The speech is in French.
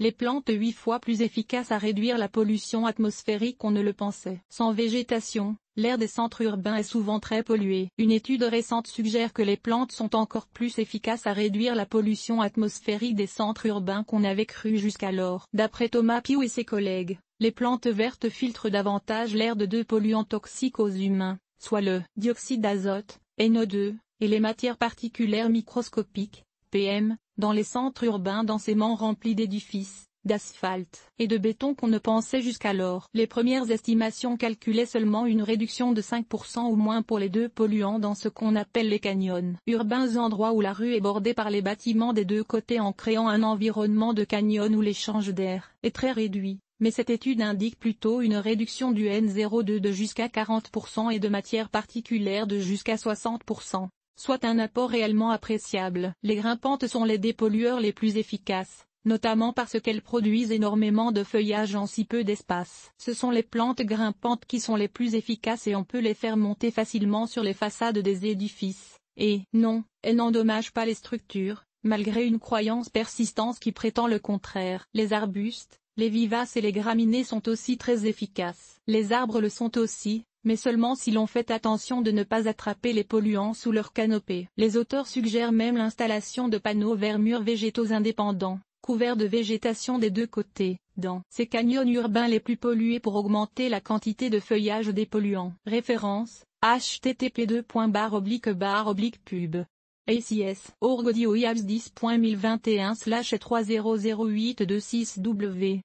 les plantes huit fois plus efficaces à réduire la pollution atmosphérique qu'on ne le pensait. Sans végétation, l'air des centres urbains est souvent très pollué. Une étude récente suggère que les plantes sont encore plus efficaces à réduire la pollution atmosphérique des centres urbains qu'on avait cru jusqu'alors. D'après Thomas Piu et ses collègues, les plantes vertes filtrent davantage l'air de deux polluants toxiques aux humains, soit le dioxyde d'azote, NO2, et les matières particulières microscopiques, PM, dans les centres urbains densément remplis d'édifices, d'asphalte et de béton qu'on ne pensait jusqu'alors. Les premières estimations calculaient seulement une réduction de 5% au moins pour les deux polluants dans ce qu'on appelle les canyons urbains endroits où la rue est bordée par les bâtiments des deux côtés en créant un environnement de canyon où l'échange d'air est très réduit. Mais cette étude indique plutôt une réduction du N02 de jusqu'à 40% et de matières particulière de jusqu'à 60% soit un apport réellement appréciable. Les grimpantes sont les dépollueurs les plus efficaces, notamment parce qu'elles produisent énormément de feuillage en si peu d'espace. Ce sont les plantes grimpantes qui sont les plus efficaces et on peut les faire monter facilement sur les façades des édifices. Et, non, elles n'endommagent pas les structures, malgré une croyance persistante qui prétend le contraire. Les arbustes, les vivaces et les graminées sont aussi très efficaces. Les arbres le sont aussi, mais seulement si l'on fait attention de ne pas attraper les polluants sous leur canopée. Les auteurs suggèrent même l'installation de panneaux murs végétaux indépendants, couverts de végétation des deux côtés, dans ces canyons urbains les plus pollués pour augmenter la quantité de feuillage des polluants. Référence http oblique pub ACS org 10.1021 300826W